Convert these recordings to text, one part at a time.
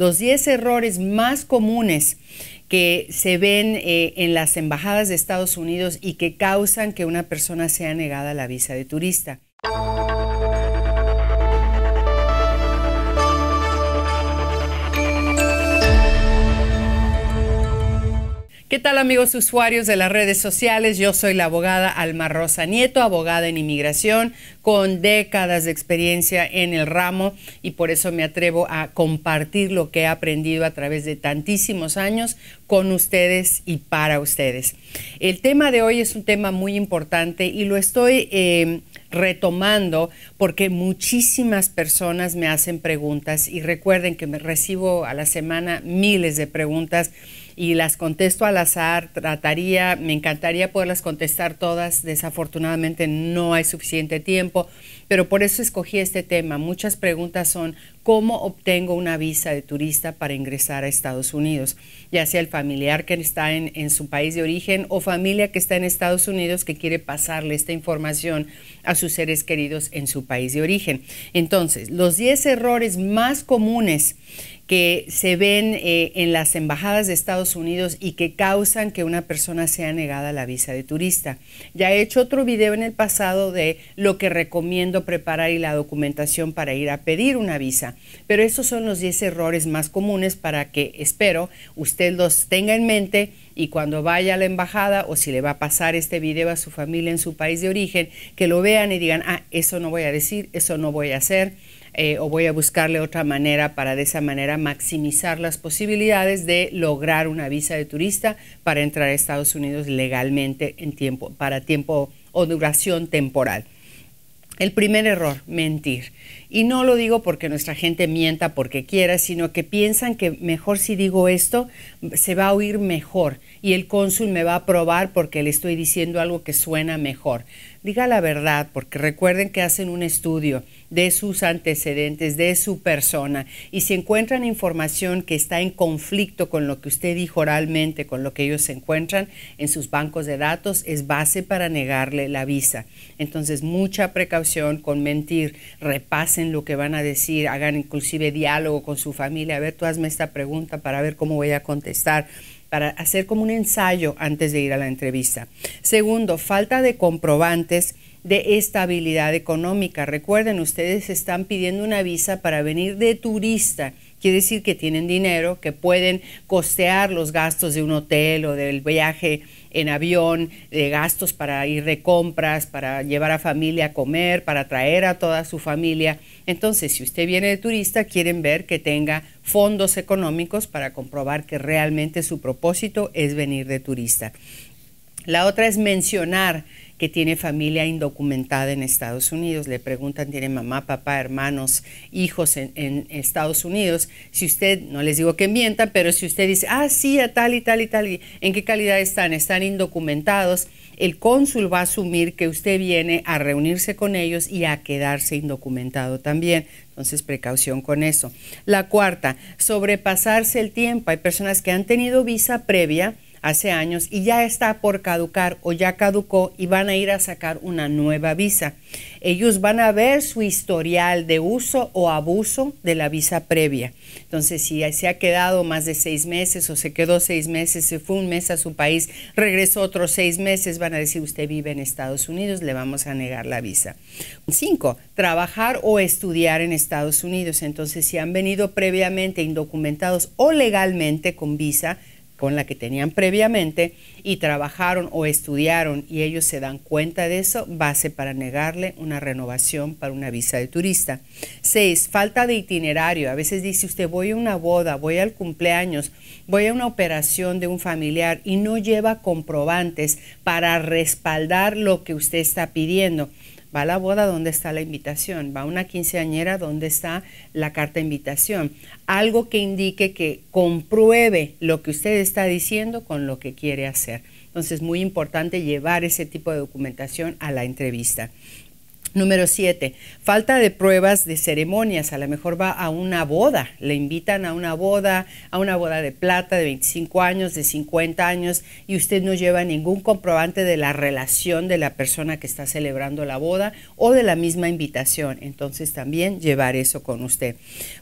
los 10 errores más comunes que se ven eh, en las embajadas de Estados Unidos y que causan que una persona sea negada la visa de turista. ¿Qué tal amigos usuarios de las redes sociales? Yo soy la abogada Alma Rosa Nieto, abogada en inmigración con décadas de experiencia en el ramo y por eso me atrevo a compartir lo que he aprendido a través de tantísimos años con ustedes y para ustedes. El tema de hoy es un tema muy importante y lo estoy eh, retomando porque muchísimas personas me hacen preguntas y recuerden que me recibo a la semana miles de preguntas y las contesto al azar, trataría, me encantaría poderlas contestar todas, desafortunadamente no hay suficiente tiempo, pero por eso escogí este tema. Muchas preguntas son cómo obtengo una visa de turista para ingresar a Estados Unidos, ya sea el familiar que está en, en su país de origen o familia que está en Estados Unidos que quiere pasarle esta información a sus seres queridos en su país de origen. Entonces, los 10 errores más comunes que se ven eh, en las embajadas de Estados Unidos y que causan que una persona sea negada la visa de turista. Ya he hecho otro video en el pasado de lo que recomiendo preparar y la documentación para ir a pedir una visa, pero estos son los 10 errores más comunes para que, espero, usted los tenga en mente y cuando vaya a la embajada o si le va a pasar este video a su familia en su país de origen, que lo vean y digan, ah, eso no voy a decir, eso no voy a hacer. Eh, o voy a buscarle otra manera para de esa manera maximizar las posibilidades de lograr una visa de turista para entrar a Estados Unidos legalmente en tiempo, para tiempo o duración temporal. El primer error, mentir. Y no lo digo porque nuestra gente mienta porque quiera, sino que piensan que mejor si digo esto se va a oír mejor y el cónsul me va a aprobar porque le estoy diciendo algo que suena mejor. Diga la verdad, porque recuerden que hacen un estudio de sus antecedentes, de su persona, y si encuentran información que está en conflicto con lo que usted dijo oralmente, con lo que ellos encuentran en sus bancos de datos, es base para negarle la visa. Entonces, mucha precaución con mentir, repasen lo que van a decir, hagan inclusive diálogo con su familia, a ver, tú hazme esta pregunta para ver cómo voy a contestar para hacer como un ensayo antes de ir a la entrevista. Segundo, falta de comprobantes de estabilidad económica. Recuerden, ustedes están pidiendo una visa para venir de turista. Quiere decir que tienen dinero, que pueden costear los gastos de un hotel o del viaje en avión, de gastos para ir de compras, para llevar a familia a comer, para traer a toda su familia. Entonces, si usted viene de turista, quieren ver que tenga fondos económicos para comprobar que realmente su propósito es venir de turista. La otra es mencionar que tiene familia indocumentada en Estados Unidos. Le preguntan, tiene mamá, papá, hermanos, hijos en, Estados Unidos. Si usted, no les digo que mientan, pero si usted dice, ah, sí, a tal y tal y tal, ¿en qué calidad están? Están indocumentados. El cónsul va a asumir que usted viene a reunirse con ellos y a quedarse indocumentado también. Entonces, precaución con eso. La cuarta, sobrepasarse el tiempo. Hay personas que han tenido visa previa hace años y ya está por caducar o ya caducó y van a ir a sacar una nueva visa. Ellos van a ver su historial de uso o abuso de la visa previa. Entonces, si se ha quedado más de seis meses o se quedó seis meses, se fue un mes a su país, regresó otros seis meses, van a decir usted vive en Estados Unidos, le vamos a negar la visa. Cinco, trabajar o estudiar en Estados Unidos. Entonces, si han venido previamente indocumentados o legalmente con visa, con la que tenían previamente y trabajaron o estudiaron y ellos se dan cuenta de eso, base para negarle una renovación para una visa de turista. 6. Falta de itinerario. A veces dice usted voy a una boda, voy al cumpleaños, voy a una operación de un familiar y no lleva comprobantes para respaldar lo que usted está pidiendo. Va a la boda donde está la invitación, va a una quinceañera donde está la carta de invitación. Algo que indique que compruebe lo que usted está diciendo con lo que quiere hacer. Entonces es muy importante llevar ese tipo de documentación a la entrevista. Número siete, falta de pruebas de ceremonias. A lo mejor va a una boda, le invitan a una boda, a una boda de plata de 25 años, de 50 años, y usted no lleva ningún comprobante de la relación de la persona que está celebrando la boda o de la misma invitación. Entonces también llevar eso con usted.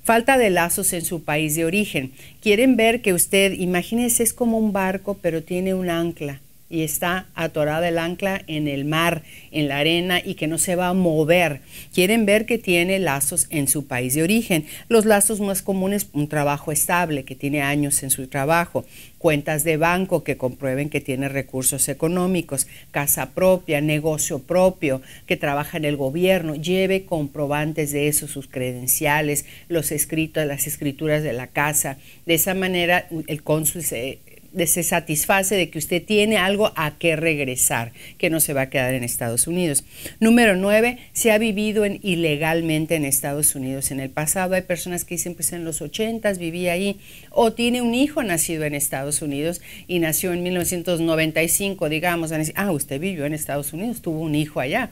Falta de lazos en su país de origen. Quieren ver que usted, imagínese, es como un barco, pero tiene un ancla y está atorada el ancla en el mar, en la arena y que no se va a mover. Quieren ver que tiene lazos en su país de origen. Los lazos más comunes, un trabajo estable, que tiene años en su trabajo, cuentas de banco que comprueben que tiene recursos económicos, casa propia, negocio propio, que trabaja en el gobierno, lleve comprobantes de eso, sus credenciales, los escritos, las escrituras de la casa. De esa manera el cónsul se se satisface de que usted tiene algo a qué regresar, que no se va a quedar en Estados Unidos. Número nueve, se ha vivido ilegalmente en Estados Unidos en el pasado. Hay personas que dicen, pues en los ochentas vivía ahí, o tiene un hijo nacido en Estados Unidos y nació en 1995, digamos. Ah, usted vivió en Estados Unidos, tuvo un hijo allá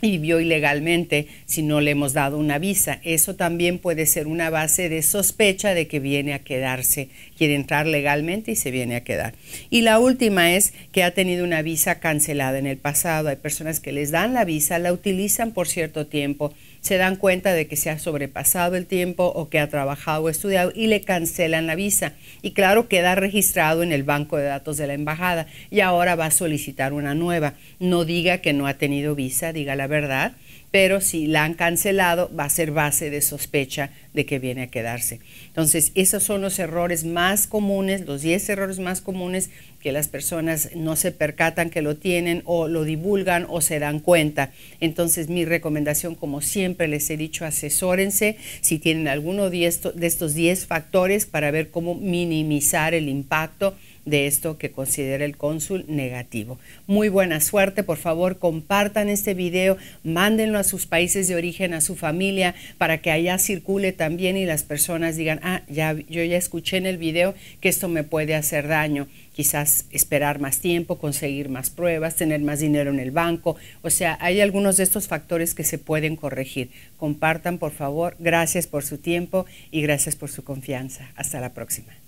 y vivió ilegalmente si no le hemos dado una visa. Eso también puede ser una base de sospecha de que viene a quedarse, quiere entrar legalmente y se viene a quedar. Y la última es que ha tenido una visa cancelada en el pasado. Hay personas que les dan la visa, la utilizan por cierto tiempo se dan cuenta de que se ha sobrepasado el tiempo o que ha trabajado o estudiado y le cancelan la visa. Y claro, queda registrado en el banco de datos de la embajada y ahora va a solicitar una nueva. No diga que no ha tenido visa, diga la verdad pero si la han cancelado va a ser base de sospecha de que viene a quedarse. Entonces, esos son los errores más comunes, los 10 errores más comunes que las personas no se percatan que lo tienen o lo divulgan o se dan cuenta. Entonces, mi recomendación, como siempre les he dicho, asesórense si tienen alguno de estos 10 factores para ver cómo minimizar el impacto de esto que considera el cónsul negativo. Muy buena suerte, por favor, compartan este video, mándenlo a sus países de origen, a su familia, para que allá circule también y las personas digan, ah, ya, yo ya escuché en el video que esto me puede hacer daño quizás esperar más tiempo, conseguir más pruebas, tener más dinero en el banco. O sea, hay algunos de estos factores que se pueden corregir. Compartan, por favor. Gracias por su tiempo y gracias por su confianza. Hasta la próxima.